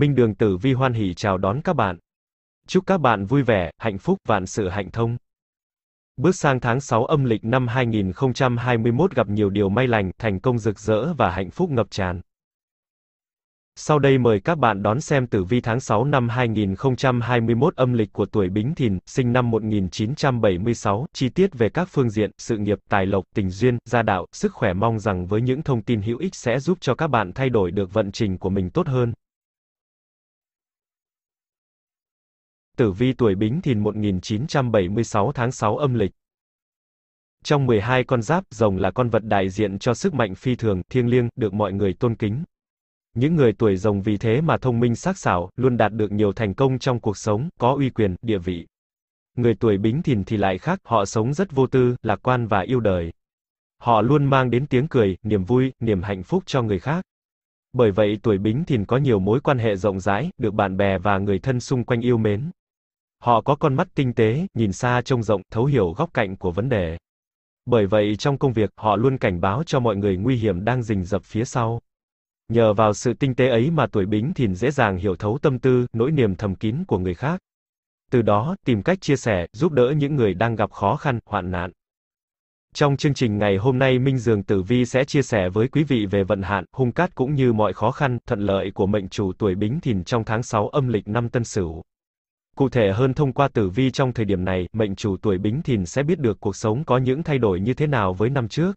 Minh Đường Tử Vi hoan hỉ chào đón các bạn. Chúc các bạn vui vẻ, hạnh phúc, vạn sự hạnh thông. Bước sang tháng 6 âm lịch năm 2021 gặp nhiều điều may lành, thành công rực rỡ và hạnh phúc ngập tràn. Sau đây mời các bạn đón xem tử vi tháng 6 năm 2021 âm lịch của tuổi Bính Thìn, sinh năm 1976, chi tiết về các phương diện, sự nghiệp, tài lộc, tình duyên, gia đạo, sức khỏe mong rằng với những thông tin hữu ích sẽ giúp cho các bạn thay đổi được vận trình của mình tốt hơn, Tử vi tuổi Bính Thìn 1976 tháng 6 âm lịch. Trong 12 con giáp, rồng là con vật đại diện cho sức mạnh phi thường, thiêng liêng, được mọi người tôn kính. Những người tuổi rồng vì thế mà thông minh sắc sảo, luôn đạt được nhiều thành công trong cuộc sống, có uy quyền, địa vị. Người tuổi Bính Thìn thì lại khác, họ sống rất vô tư, lạc quan và yêu đời. Họ luôn mang đến tiếng cười, niềm vui, niềm hạnh phúc cho người khác. Bởi vậy tuổi Bính Thìn có nhiều mối quan hệ rộng rãi, được bạn bè và người thân xung quanh yêu mến. Họ có con mắt tinh tế, nhìn xa trông rộng, thấu hiểu góc cạnh của vấn đề. Bởi vậy trong công việc, họ luôn cảnh báo cho mọi người nguy hiểm đang rình rập phía sau. Nhờ vào sự tinh tế ấy mà tuổi bính thìn dễ dàng hiểu thấu tâm tư, nỗi niềm thầm kín của người khác. Từ đó, tìm cách chia sẻ, giúp đỡ những người đang gặp khó khăn, hoạn nạn. Trong chương trình ngày hôm nay Minh dương Tử Vi sẽ chia sẻ với quý vị về vận hạn, hung cát cũng như mọi khó khăn, thuận lợi của mệnh chủ tuổi Bính Thìn trong tháng 6 âm lịch năm Tân Sửu. Cụ thể hơn thông qua tử vi trong thời điểm này, mệnh chủ tuổi Bính Thìn sẽ biết được cuộc sống có những thay đổi như thế nào với năm trước.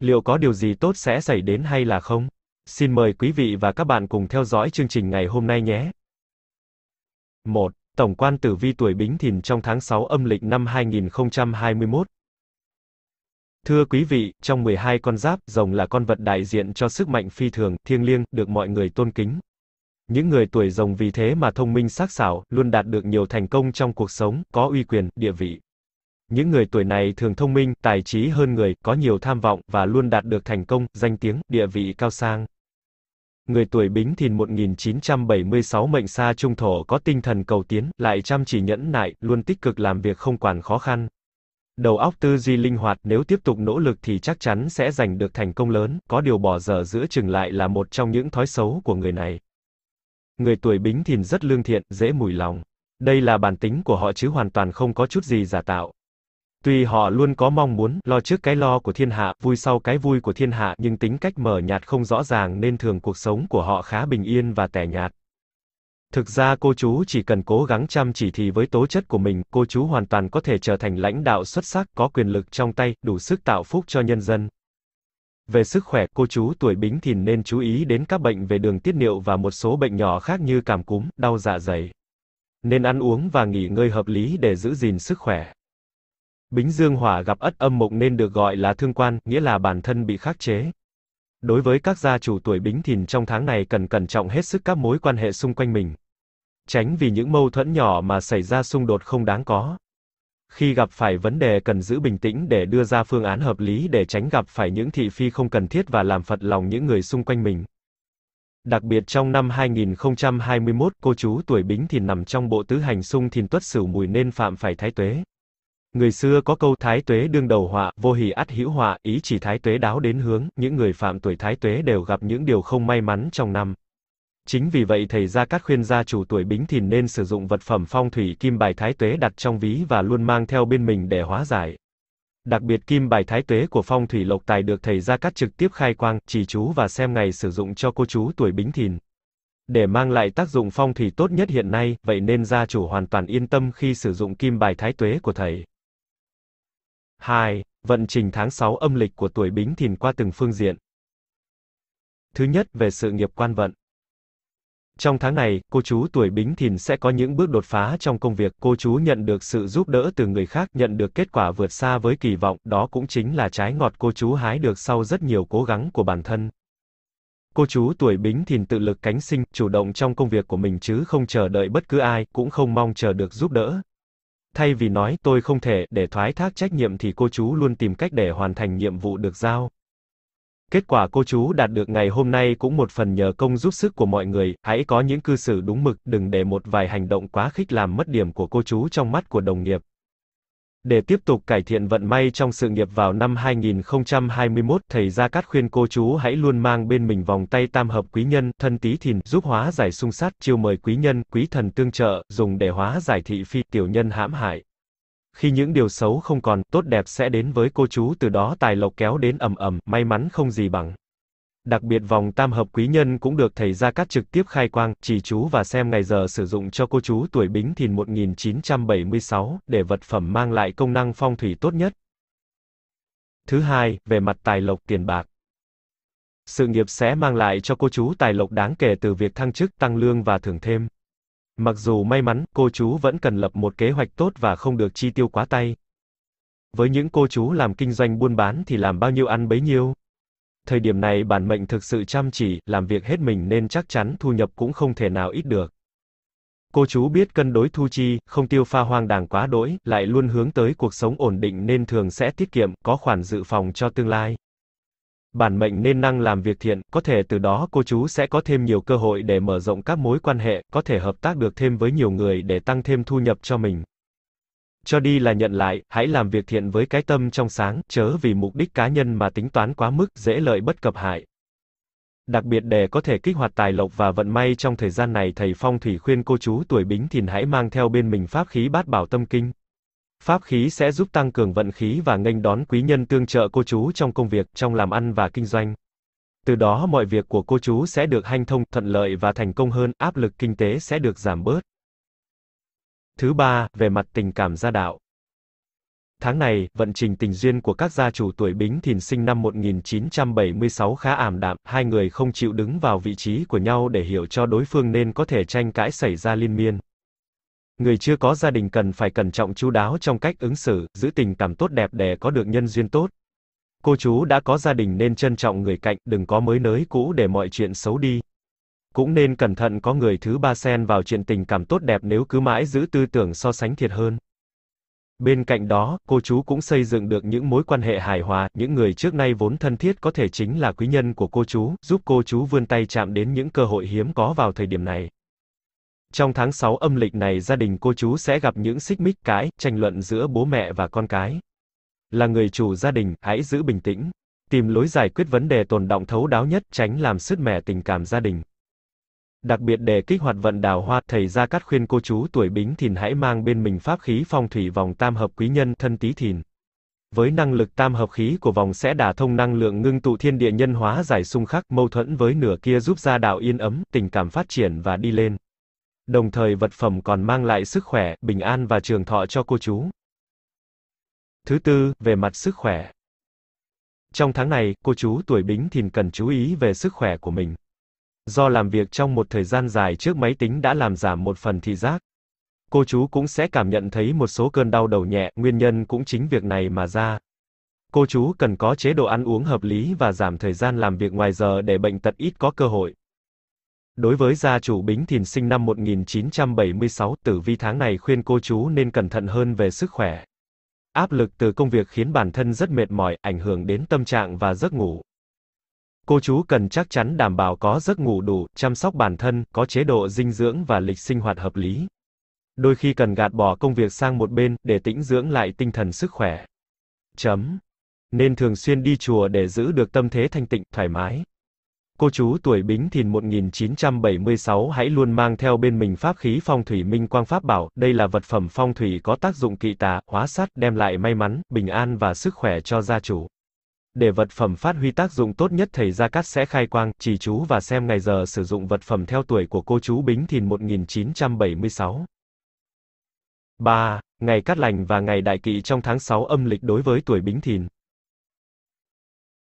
Liệu có điều gì tốt sẽ xảy đến hay là không? Xin mời quý vị và các bạn cùng theo dõi chương trình ngày hôm nay nhé. 1. Tổng quan tử vi tuổi Bính Thìn trong tháng 6 âm lịch năm 2021. Thưa quý vị, trong 12 con giáp, rồng là con vật đại diện cho sức mạnh phi thường, thiêng liêng, được mọi người tôn kính, những người tuổi rồng vì thế mà thông minh sắc sảo, luôn đạt được nhiều thành công trong cuộc sống, có uy quyền, địa vị. Những người tuổi này thường thông minh, tài trí hơn người, có nhiều tham vọng và luôn đạt được thành công, danh tiếng, địa vị cao sang. Người tuổi Bính Thìn 1976 mệnh sa trung thổ có tinh thần cầu tiến, lại chăm chỉ nhẫn nại, luôn tích cực làm việc không quản khó khăn. Đầu óc tư duy linh hoạt, nếu tiếp tục nỗ lực thì chắc chắn sẽ giành được thành công lớn, có điều bỏ dở giữa chừng lại là một trong những thói xấu của người này. Người tuổi bính thìn rất lương thiện, dễ mùi lòng. Đây là bản tính của họ chứ hoàn toàn không có chút gì giả tạo. Tuy họ luôn có mong muốn, lo trước cái lo của thiên hạ, vui sau cái vui của thiên hạ nhưng tính cách mờ nhạt không rõ ràng nên thường cuộc sống của họ khá bình yên và tẻ nhạt. Thực ra cô chú chỉ cần cố gắng chăm chỉ thì với tố chất của mình, cô chú hoàn toàn có thể trở thành lãnh đạo xuất sắc, có quyền lực trong tay, đủ sức tạo phúc cho nhân dân. Về sức khỏe, cô chú tuổi Bính Thìn nên chú ý đến các bệnh về đường tiết niệu và một số bệnh nhỏ khác như cảm cúm, đau dạ dày. Nên ăn uống và nghỉ ngơi hợp lý để giữ gìn sức khỏe. Bính Dương Hỏa gặp Ất Âm Mộc nên được gọi là thương quan, nghĩa là bản thân bị khắc chế. Đối với các gia chủ tuổi Bính Thìn trong tháng này cần cẩn trọng hết sức các mối quan hệ xung quanh mình. Tránh vì những mâu thuẫn nhỏ mà xảy ra xung đột không đáng có. Khi gặp phải vấn đề cần giữ bình tĩnh để đưa ra phương án hợp lý để tránh gặp phải những thị phi không cần thiết và làm phật lòng những người xung quanh mình. Đặc biệt trong năm 2021, cô chú tuổi Bính thì nằm trong bộ tứ hành xung Thìn Tuất Sửu Mùi nên phạm phải thái tuế. Người xưa có câu thái tuế đương đầu họa, vô hỷ ắt hữu họa, ý chỉ thái tuế đáo đến hướng, những người phạm tuổi thái tuế đều gặp những điều không may mắn trong năm. Chính vì vậy thầy Gia Cát khuyên gia chủ tuổi Bính Thìn nên sử dụng vật phẩm phong thủy kim bài thái tuế đặt trong ví và luôn mang theo bên mình để hóa giải. Đặc biệt kim bài thái tuế của phong thủy lộc tài được thầy Gia Cát trực tiếp khai quang, chỉ chú và xem ngày sử dụng cho cô chú tuổi Bính Thìn. Để mang lại tác dụng phong thủy tốt nhất hiện nay, vậy nên gia chủ hoàn toàn yên tâm khi sử dụng kim bài thái tuế của thầy. 2. Vận trình tháng 6 âm lịch của tuổi Bính Thìn qua từng phương diện. Thứ nhất, về sự nghiệp quan vận. Trong tháng này, cô chú tuổi Bính Thìn sẽ có những bước đột phá trong công việc, cô chú nhận được sự giúp đỡ từ người khác, nhận được kết quả vượt xa với kỳ vọng, đó cũng chính là trái ngọt cô chú hái được sau rất nhiều cố gắng của bản thân. Cô chú tuổi Bính Thìn tự lực cánh sinh, chủ động trong công việc của mình chứ không chờ đợi bất cứ ai, cũng không mong chờ được giúp đỡ. Thay vì nói tôi không thể để thoái thác trách nhiệm thì cô chú luôn tìm cách để hoàn thành nhiệm vụ được giao. Kết quả cô chú đạt được ngày hôm nay cũng một phần nhờ công giúp sức của mọi người, hãy có những cư xử đúng mực, đừng để một vài hành động quá khích làm mất điểm của cô chú trong mắt của đồng nghiệp. Để tiếp tục cải thiện vận may trong sự nghiệp vào năm 2021, thầy Gia Cát khuyên cô chú hãy luôn mang bên mình vòng tay tam hợp quý nhân, thân tí thìn, giúp hóa giải xung sát, chiêu mời quý nhân, quý thần tương trợ, dùng để hóa giải thị phi tiểu nhân hãm hại khi những điều xấu không còn, tốt đẹp sẽ đến với cô chú từ đó tài lộc kéo đến ầm ầm, may mắn không gì bằng. Đặc biệt vòng tam hợp quý nhân cũng được thầy Gia Cát trực tiếp khai quang, chỉ chú và xem ngày giờ sử dụng cho cô chú tuổi Bính Thìn 1976, để vật phẩm mang lại công năng phong thủy tốt nhất. Thứ hai, về mặt tài lộc tiền bạc. Sự nghiệp sẽ mang lại cho cô chú tài lộc đáng kể từ việc thăng chức, tăng lương và thưởng thêm. Mặc dù may mắn, cô chú vẫn cần lập một kế hoạch tốt và không được chi tiêu quá tay. Với những cô chú làm kinh doanh buôn bán thì làm bao nhiêu ăn bấy nhiêu. Thời điểm này bản mệnh thực sự chăm chỉ, làm việc hết mình nên chắc chắn thu nhập cũng không thể nào ít được. Cô chú biết cân đối thu chi, không tiêu pha hoang đàng quá đỗi, lại luôn hướng tới cuộc sống ổn định nên thường sẽ tiết kiệm, có khoản dự phòng cho tương lai bản mệnh nên năng làm việc thiện, có thể từ đó cô chú sẽ có thêm nhiều cơ hội để mở rộng các mối quan hệ, có thể hợp tác được thêm với nhiều người để tăng thêm thu nhập cho mình. Cho đi là nhận lại, hãy làm việc thiện với cái tâm trong sáng, chớ vì mục đích cá nhân mà tính toán quá mức, dễ lợi bất cập hại. Đặc biệt để có thể kích hoạt tài lộc và vận may trong thời gian này thầy Phong Thủy khuyên cô chú tuổi bính thìn hãy mang theo bên mình pháp khí bát bảo tâm kinh. Pháp khí sẽ giúp tăng cường vận khí và nghênh đón quý nhân tương trợ cô chú trong công việc, trong làm ăn và kinh doanh. Từ đó mọi việc của cô chú sẽ được hanh thông, thuận lợi và thành công hơn, áp lực kinh tế sẽ được giảm bớt. Thứ ba, về mặt tình cảm gia đạo. Tháng này, vận trình tình duyên của các gia chủ tuổi Bính Thìn sinh năm 1976 khá ảm đạm, hai người không chịu đứng vào vị trí của nhau để hiểu cho đối phương nên có thể tranh cãi xảy ra liên miên. Người chưa có gia đình cần phải cẩn trọng chú đáo trong cách ứng xử, giữ tình cảm tốt đẹp để có được nhân duyên tốt. Cô chú đã có gia đình nên trân trọng người cạnh, đừng có mới nới cũ để mọi chuyện xấu đi. Cũng nên cẩn thận có người thứ ba xen vào chuyện tình cảm tốt đẹp nếu cứ mãi giữ tư tưởng so sánh thiệt hơn. Bên cạnh đó, cô chú cũng xây dựng được những mối quan hệ hài hòa, những người trước nay vốn thân thiết có thể chính là quý nhân của cô chú, giúp cô chú vươn tay chạm đến những cơ hội hiếm có vào thời điểm này. Trong tháng 6 âm lịch này gia đình cô chú sẽ gặp những xích mích cãi tranh luận giữa bố mẹ và con cái. Là người chủ gia đình, hãy giữ bình tĩnh, tìm lối giải quyết vấn đề tồn động thấu đáo nhất, tránh làm sứt mẻ tình cảm gia đình. Đặc biệt để kích hoạt vận đào hoa, thầy Gia Cát khuyên cô chú tuổi Bính Thìn hãy mang bên mình pháp khí phong thủy vòng tam hợp quý nhân thân Tý Thìn. Với năng lực tam hợp khí của vòng sẽ đả thông năng lượng ngưng tụ thiên địa nhân hóa giải xung khắc, mâu thuẫn với nửa kia giúp gia đạo yên ấm, tình cảm phát triển và đi lên đồng thời vật phẩm còn mang lại sức khỏe, bình an và trường thọ cho cô chú. Thứ tư, về mặt sức khỏe. Trong tháng này, cô chú tuổi Bính Thìn cần chú ý về sức khỏe của mình. Do làm việc trong một thời gian dài trước máy tính đã làm giảm một phần thị giác. Cô chú cũng sẽ cảm nhận thấy một số cơn đau đầu nhẹ, nguyên nhân cũng chính việc này mà ra. Cô chú cần có chế độ ăn uống hợp lý và giảm thời gian làm việc ngoài giờ để bệnh tật ít có cơ hội. Đối với gia chủ Bính Thìn sinh năm 1976, tử vi tháng này khuyên cô chú nên cẩn thận hơn về sức khỏe. Áp lực từ công việc khiến bản thân rất mệt mỏi, ảnh hưởng đến tâm trạng và giấc ngủ. Cô chú cần chắc chắn đảm bảo có giấc ngủ đủ, chăm sóc bản thân, có chế độ dinh dưỡng và lịch sinh hoạt hợp lý. Đôi khi cần gạt bỏ công việc sang một bên để tĩnh dưỡng lại tinh thần sức khỏe. Chấm. Nên thường xuyên đi chùa để giữ được tâm thế thanh tịnh, thoải mái. Cô chú tuổi Bính Thìn 1976 hãy luôn mang theo bên mình pháp khí phong thủy minh quang pháp bảo, đây là vật phẩm phong thủy có tác dụng kỵ tà, hóa sát, đem lại may mắn, bình an và sức khỏe cho gia chủ. Để vật phẩm phát huy tác dụng tốt nhất thầy Gia Cát sẽ khai quang, chỉ chú và xem ngày giờ sử dụng vật phẩm theo tuổi của cô chú Bính Thìn 1976. 3. Ngày Cát Lành và ngày Đại Kỵ trong tháng 6 âm lịch đối với tuổi Bính Thìn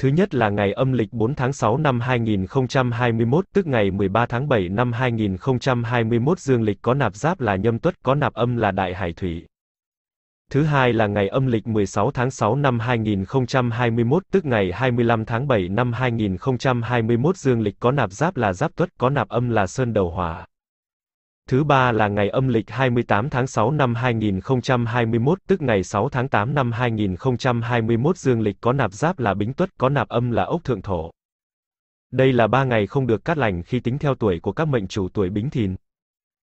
Thứ nhất là ngày âm lịch 4 tháng 6 năm 2021, tức ngày 13 tháng 7 năm 2021 dương lịch có nạp giáp là nhâm tuất, có nạp âm là đại hải thủy. Thứ hai là ngày âm lịch 16 tháng 6 năm 2021, tức ngày 25 tháng 7 năm 2021 dương lịch có nạp giáp là giáp tuất, có nạp âm là sơn đầu hỏa. Thứ ba là ngày âm lịch 28 tháng 6 năm 2021, tức ngày 6 tháng 8 năm 2021 dương lịch có nạp giáp là bính tuất, có nạp âm là ốc thượng thổ. Đây là ba ngày không được cắt lành khi tính theo tuổi của các mệnh chủ tuổi bính thìn.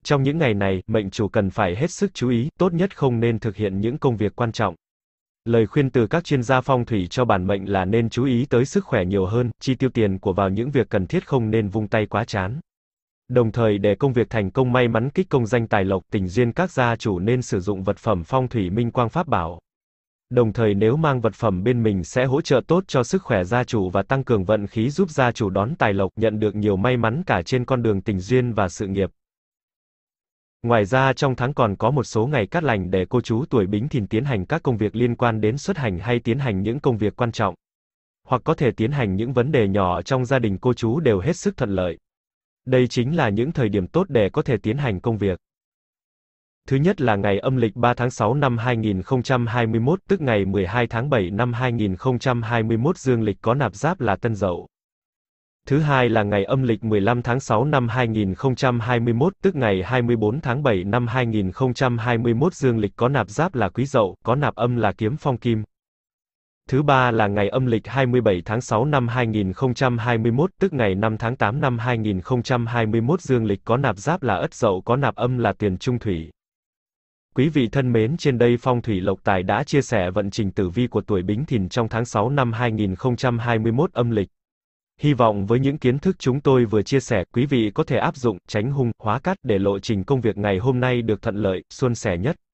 Trong những ngày này, mệnh chủ cần phải hết sức chú ý, tốt nhất không nên thực hiện những công việc quan trọng. Lời khuyên từ các chuyên gia phong thủy cho bản mệnh là nên chú ý tới sức khỏe nhiều hơn, chi tiêu tiền của vào những việc cần thiết không nên vung tay quá chán. Đồng thời để công việc thành công may mắn kích công danh tài lộc tình duyên các gia chủ nên sử dụng vật phẩm phong thủy minh quang pháp bảo. Đồng thời nếu mang vật phẩm bên mình sẽ hỗ trợ tốt cho sức khỏe gia chủ và tăng cường vận khí giúp gia chủ đón tài lộc nhận được nhiều may mắn cả trên con đường tình duyên và sự nghiệp. Ngoài ra trong tháng còn có một số ngày cát lành để cô chú tuổi bính thìn tiến hành các công việc liên quan đến xuất hành hay tiến hành những công việc quan trọng. Hoặc có thể tiến hành những vấn đề nhỏ trong gia đình cô chú đều hết sức thuận lợi. Đây chính là những thời điểm tốt để có thể tiến hành công việc. Thứ nhất là ngày âm lịch 3 tháng 6 năm 2021, tức ngày 12 tháng 7 năm 2021 dương lịch có nạp giáp là Tân Dậu. Thứ hai là ngày âm lịch 15 tháng 6 năm 2021, tức ngày 24 tháng 7 năm 2021 dương lịch có nạp giáp là Quý Dậu, có nạp âm là Kiếm Phong Kim. Thứ ba là ngày âm lịch 27 tháng 6 năm 2021, tức ngày 5 tháng 8 năm 2021 dương lịch có nạp giáp là ất dậu có nạp âm là tiền trung thủy. Quý vị thân mến, trên đây Phong Thủy Lộc Tài đã chia sẻ vận trình tử vi của tuổi Bính Thìn trong tháng 6 năm 2021 âm lịch. Hy vọng với những kiến thức chúng tôi vừa chia sẻ, quý vị có thể áp dụng, tránh hung, hóa cát để lộ trình công việc ngày hôm nay được thuận lợi, suôn sẻ nhất.